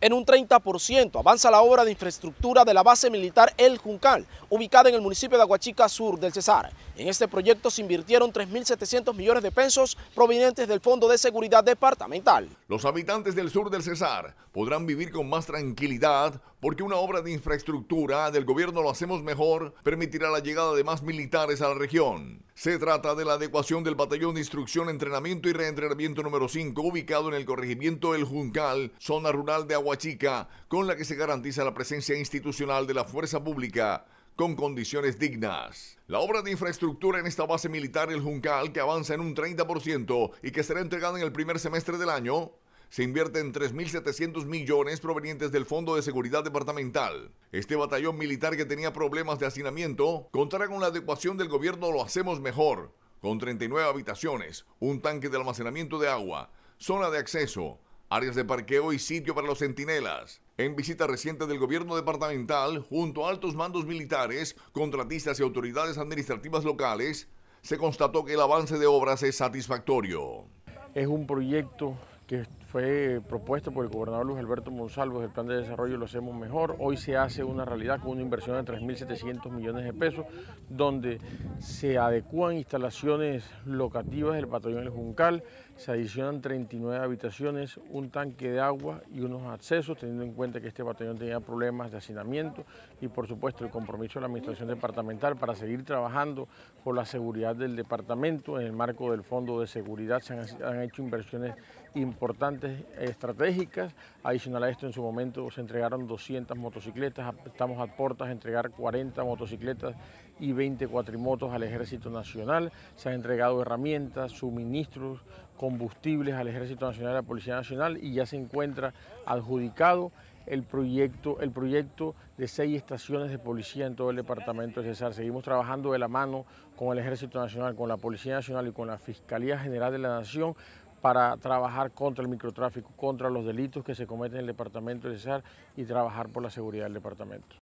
En un 30% avanza la obra de infraestructura de la base militar El Juncal, ubicada en el municipio de Aguachica Sur del Cesar. En este proyecto se invirtieron 3.700 millones de pesos provenientes del Fondo de Seguridad Departamental. Los habitantes del sur del Cesar podrán vivir con más tranquilidad porque una obra de infraestructura del gobierno lo hacemos mejor permitirá la llegada de más militares a la región. Se trata de la adecuación del batallón de instrucción, entrenamiento y reentrenamiento número 5 ubicado en el corregimiento El Juncal, zona rural de Aguachica, con la que se garantiza la presencia institucional de la fuerza pública con condiciones dignas. La obra de infraestructura en esta base militar El Juncal, que avanza en un 30% y que será entregada en el primer semestre del año, se invierten 3.700 millones provenientes del Fondo de Seguridad Departamental. Este batallón militar que tenía problemas de hacinamiento contará con la adecuación del gobierno Lo Hacemos Mejor, con 39 habitaciones, un tanque de almacenamiento de agua, zona de acceso, áreas de parqueo y sitio para los centinelas. En visita reciente del gobierno departamental, junto a altos mandos militares, contratistas y autoridades administrativas locales, se constató que el avance de obras es satisfactorio. Es un proyecto que fue propuesto por el gobernador Luis Alberto Monsalvo, el plan de desarrollo lo hacemos mejor. Hoy se hace una realidad con una inversión de 3.700 millones de pesos, donde se adecúan instalaciones locativas del batallón El Juncal, se adicionan 39 habitaciones, un tanque de agua y unos accesos, teniendo en cuenta que este batallón tenía problemas de hacinamiento y por supuesto el compromiso de la Administración Departamental para seguir trabajando por la seguridad del departamento. En el marco del Fondo de Seguridad se han hecho inversiones importantes estratégicas. Adicional a esto, en su momento se entregaron 200 motocicletas, estamos a puertas de entregar 40 motocicletas y 20 cuatrimotos al Ejército Nacional. Se han entregado herramientas, suministros, combustibles al Ejército Nacional y a la Policía Nacional y ya se encuentra adjudicado el proyecto, el proyecto de seis estaciones de policía en todo el departamento de Cesar. Seguimos trabajando de la mano con el Ejército Nacional, con la Policía Nacional y con la Fiscalía General de la Nación para trabajar contra el microtráfico, contra los delitos que se cometen en el departamento de Cesar y trabajar por la seguridad del departamento.